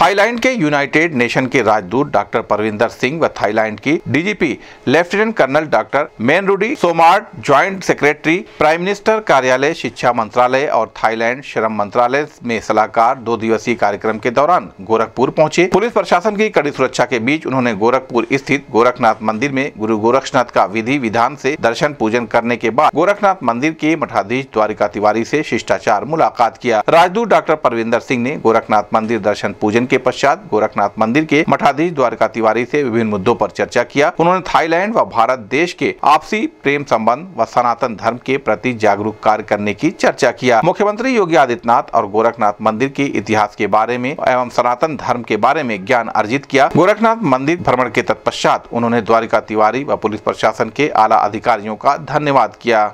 Thailand के United nation के राजदूत डॉक्टर परविंदर सिंह व थाईलैंड की DGP lieutenant colonel doctor Rudy Somart joint secretary prime minister कार्यालय शिक्षा मंत्रालय और थाईलैंड श्रम मंत्रालय में सलाहकार दो दिवसीय कार्यक्रम के दौरान गोरखपुर पहुंचे पुलिस प्रशासन की कड़ी सुरक्षा के बीच उन्होंने गोरखपुर स्थित गोरखनाथ मंदिर में गुरु गोरखनाथ का विधि विधान से दर्शन पूजन करने के बाद गोरखनाथ मंदिर के मठाधीश द्वारिका तिवारी से शिष्टाचार मुलाकात किया राजदूत डॉक्टर परविंदर सिंह ने गोरखनाथ मंदिर दर्शन पूजन के पश्चात गोरखनाथ मंदिर के मठाधीश द्वारका तिवारी से विभिन्न मुद्दों पर चर्चा किया उन्होंने थाईलैंड व भारत देश के आपसी प्रेम संबंध व सनातन धर्म के प्रति जागरूक कार्य करने की चर्चा किया मुख्यमंत्री योगी आदित्यनाथ और गोरखनाथ मंदिर के इतिहास के बारे में एवं सनातन धर्म के बारे में ज्ञान अर्जित किया गोरखनाथ मंदिर भ्रमण के तत्पश्चात उन्होंने द्वारिका तिवारी व पुलिस प्रशासन के आला अधिकारियों का धन्यवाद किया